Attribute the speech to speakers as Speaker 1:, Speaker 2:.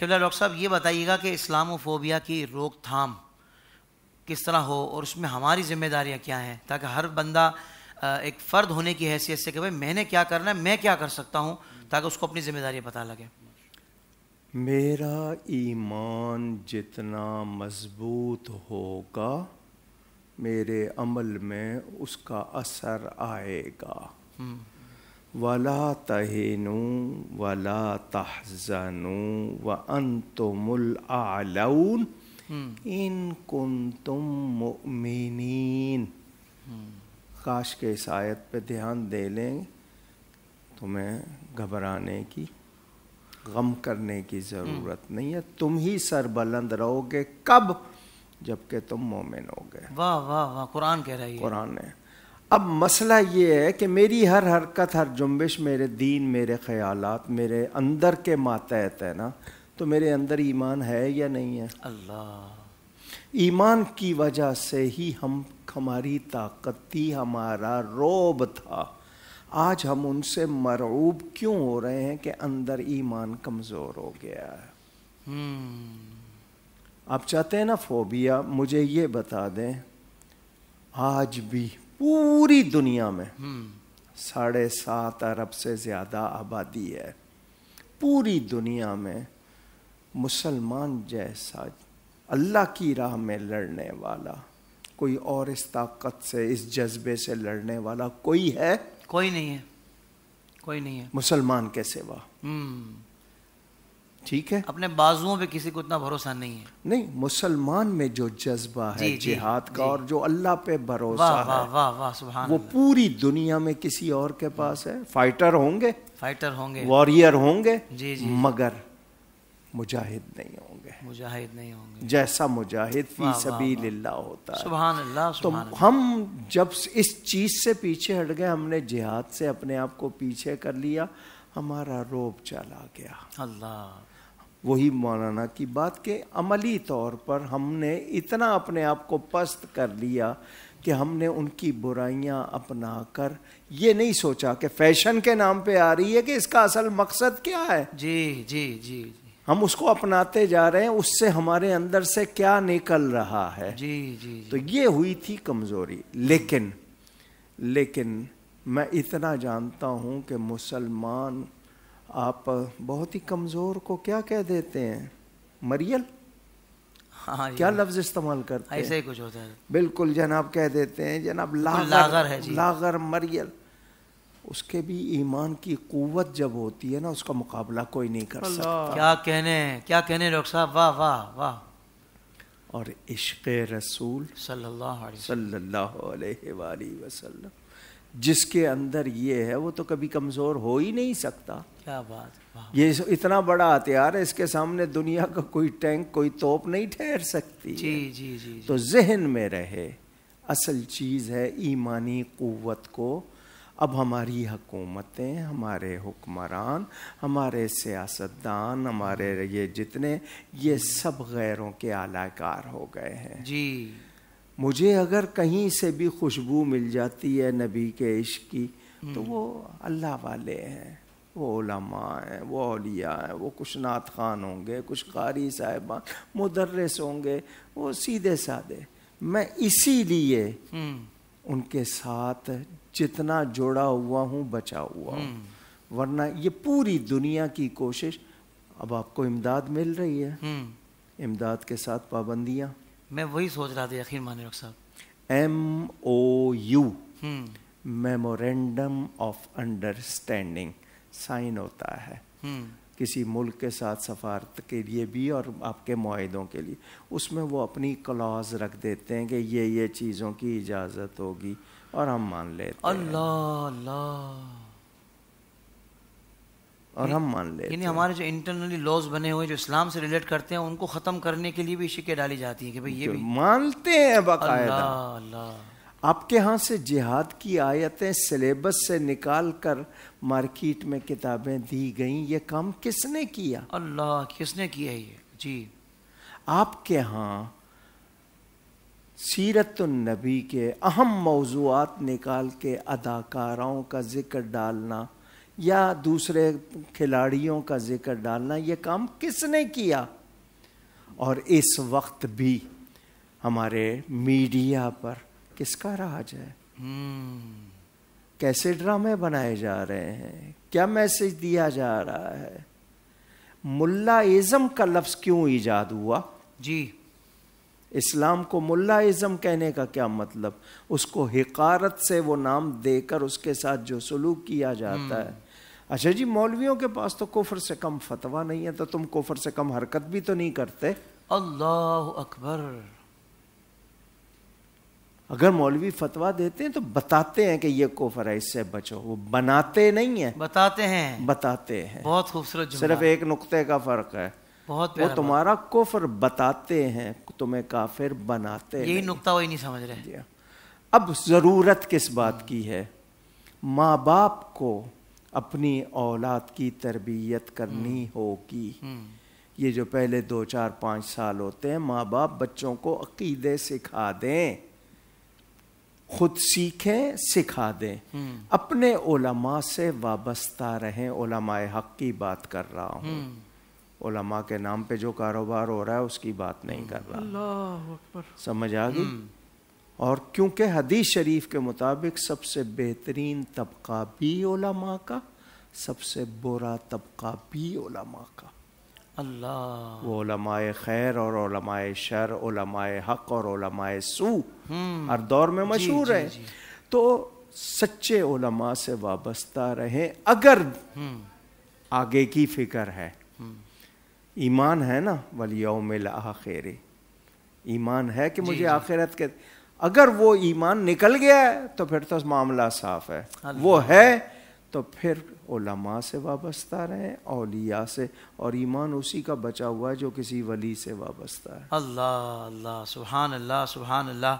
Speaker 1: किबला डॉक्टर साहब ये बताइएगा कि इस्लामोफोबिया की रोकथाम किस तरह हो और उसमें हमारी जिम्मेदारियाँ क्या हैं ताकि हर बंदा एक फ़र्द होने की हैसियत से कि भाई मैंने क्या करना है मैं क्या कर सकता हूँ ताकि उसको अपनी ज़िम्मेदारियाँ पता लगे
Speaker 2: मेरा ईमान जितना मजबूत होगा मेरे अमल में उसका असर आएगा हम्म। वला तहनु वला तहजनु व अंतुमुल आलौन इन कुंतुम मुमिनीन काश के इस आयत पे ध्यान दे लें तुम्हें घबराने की गम करने की ज़रूरत hmm. नहीं है तुम ही सरबलंद रहोगे कब जबकि तुम मोमिन हो गए
Speaker 1: वाह वाह वाह कुरान कह रही है कुरान
Speaker 2: है अब मसला ये है कि मेरी हर हरकत हर जुम्बिश मेरे दीन मेरे ख्यालात मेरे अंदर के मातहत है ना तो मेरे अंदर ईमान है या नहीं है
Speaker 1: अल्लाह
Speaker 2: ईमान की वजह से ही हम हमारी ताकत थी हमारा रोब था आज हम उनसे मरूब क्यों हो रहे हैं कि अंदर ईमान कमज़ोर हो गया है
Speaker 1: हम्म।
Speaker 2: आप चाहते हैं ना फोबिया मुझे ये बता दें आज भी पूरी दुनिया में
Speaker 1: हम्म।
Speaker 2: साढ़े सात अरब से ज़्यादा आबादी है पूरी दुनिया में मुसलमान जैसा अल्लाह की राह में लड़ने वाला कोई और इस ताकत से इस जज्बे से लड़ने वाला कोई है कोई नहीं है कोई नहीं है मुसलमान के सिवा
Speaker 1: हम्म। ठीक है अपने बाजुओं पे किसी को इतना भरोसा नहीं है
Speaker 2: नहीं मुसलमान में जो जज्बा है जिहाद
Speaker 1: का और जो अल्लाह पे भरोसा वा, है वा, वा, वा, वो
Speaker 2: पूरी दुनिया में किसी और के पास है फाइटर होंगे
Speaker 1: फाइटर होंगे वॉरियर होंगे जी जी
Speaker 2: मगर मुजाहिद नहीं होंगे
Speaker 1: मुजाहिद नहीं होंगे
Speaker 2: जैसा मुजाहिद फी सभी होता है सुभान अल्लाह तो हम जब इस चीज से पीछे हट गए हमने जिहाद से अपने आप को पीछे कर लिया हमारा रोब चला गया अल्लाह वही मौलाना की बात के अमली तौर पर हमने इतना अपने आप को पस्त कर लिया कि हमने उनकी बुराइयां अपना कर ये नहीं सोचा कि फैशन के नाम पे आ रही है कि इसका असल मकसद क्या है जी जी जी, जी। हम उसको अपनाते जा रहे हैं उससे हमारे अंदर से क्या निकल रहा है जी जी, जी। तो ये हुई थी कमजोरी लेकिन लेकिन मैं इतना जानता हूं कि मुसलमान आप बहुत ही कमज़ोर को क्या कह देते हैं मरियल
Speaker 1: हाँ, हाँ क्या लफ्ज इस्तेमाल करते ऐसे ही कुछ होता है
Speaker 2: बिल्कुल जनाब कह देते हैं जनाब लागर, लागर है जी लागर मरियल उसके भी ईमान की कुवत जब होती है ना उसका मुकाबला कोई नहीं कर सकता
Speaker 1: क्या कहने क्या कहने डॉक्टर साहब वाह वाह वाह
Speaker 2: और इश्क रसूल सल्लल्लाहु अलैहि वसल्लम जिसके अंदर ये है वो तो कभी कमज़ोर हो ही नहीं सकता क्या बात ये इतना बड़ा हथियार है इसके सामने दुनिया का कोई टैंक कोई तोप नहीं ठहर सकती जी, जी जी जी तो जहन में रहे असल चीज़ है ईमानी क़वत को अब हमारी हकूमतें हमारे हुक्मरान हमारे सियासतदान हमारे ये जितने ये सब गैरों के आलाकार हो गए हैं जी मुझे अगर कहीं से भी खुशबू मिल जाती है नबी के इश्क की तो हम्म। वो अल्लाह वाले हैं वो ओलमा हैं वो अलिया हैं वो कुछ नात खान होंगे कुछ कारी साहिबान मुदर्रस होंगे वो सीधे साधे मैं इसीलिए
Speaker 1: हम्म।
Speaker 2: उनके साथ जितना जोड़ा हुआ हूँ बचा हुआ हूँ हम्म। वरना ये पूरी दुनिया की कोशिश अब आपको इमदाद मिल रही है इमदाद के साथ पाबंदियाँ
Speaker 1: मैं वही सोच रहा था यकीन मानी साहब
Speaker 2: M O U memorandum of understanding sign होता है हम्म। किसी मुल्क के साथ सफारत के लिए भी और आपके माहों के लिए उसमें वो अपनी क्लॉज रख देते हैं कि ये ये चीज़ों की इजाज़त होगी और हम मान लेते
Speaker 1: अल्लाह अल्लाह और हम मान लेते हैं हमारे जो इंटरनली लॉज बने हुए जो इस्लाम से रिलेट करते हैं उनको खत्म करने के लिए भी शिकें डाली जाती है कि भाई ये भी
Speaker 2: मानते हैं बाकायदा आपके यहाँ से जिहाद की आयतें सिलेबस से निकाल कर मार्केट में किताबें दी गई ये काम किसने किया
Speaker 1: अल्लाह किसने किया ये जी
Speaker 2: आपके यहाँ सीरत नबी के अहम मौजूद निकाल के अदाकाराओं का जिक्र डालना या दूसरे खिलाड़ियों का जिक्र डालना ये काम किसने किया और इस वक्त भी हमारे मीडिया पर किसका राज है
Speaker 1: hmm.
Speaker 2: कैसे ड्रामे बनाए जा रहे हैं क्या मैसेज दिया जा रहा है मुल्ला इज़म का लफ्ज़ क्यों ईजाद हुआ जी इस्लाम को मुलाइज़म कहने का क्या मतलब उसको हकारत से वो नाम देकर उसके साथ जो सलूक किया जाता हम्म। है अच्छा जी मौलवियों के पास तो कुफर से कम फतवा नहीं है तो तुम कुफर से कम हरकत भी तो नहीं करते
Speaker 1: अल्लाह अकबर
Speaker 2: अगर मौलवी फतवा देते हैं तो बताते हैं कि ये कोफर है इससे बचो वो बनाते नहीं है
Speaker 1: बताते हैं
Speaker 2: बताते हैं
Speaker 1: बहुत खूबसूरत सिर्फ
Speaker 2: एक नुकते का फर्क है बहुत वो तुम्हारा कुफर बताते हैं तुम्हें काफिर बनाते हैं यही
Speaker 1: नुकता वही नहीं समझ रहे हाँ।
Speaker 2: अब ज़रूरत किस बात की है माँ बाप को अपनी औलाद की तरबियत करनी हम्म। होगी हम्म। ये जो पहले दो चार पांच साल होते हैं माँ बाप बच्चों को अकीदे सिखा दें खुद सीखें सिखा दें हम्म। अपने ओलमा से वाबस्ता रहें ओलमाए हक की बात कर रहा हूँ उलमा के नाम पे जो कारोबार हो रहा है उसकी बात नहीं कर
Speaker 1: रहा
Speaker 2: समझ आ गई हम्म। और क्योंकि हदीस शरीफ के मुताबिक सबसे बेहतरीन तबका भी ओलामा का सबसे बुरा तबका भी ओलामा का
Speaker 1: अल्लाह
Speaker 2: वो ओलमाए खैर और ओलमाए शर ओलमाए हक और ओलमाए सू हम्म। हर दौर में मशहूर है तो सच्चे ओलमा से वाबस्ता रहे अगर हम्म। आगे की फिक्र है ईमान है ना वलियोम आखिर ईमान है कि मुझे आखिरत के अगर वो ईमान निकल गया है तो फिर तो मामला साफ है वो है तो फिर ओलमा से वाबस्ता रहे औलिया से और ईमान उसी का बचा हुआ है जो किसी वली से वाबस्ता है
Speaker 1: अल्लाह अल्लाह सुबहान अल्लाह सुबहान अल्लाह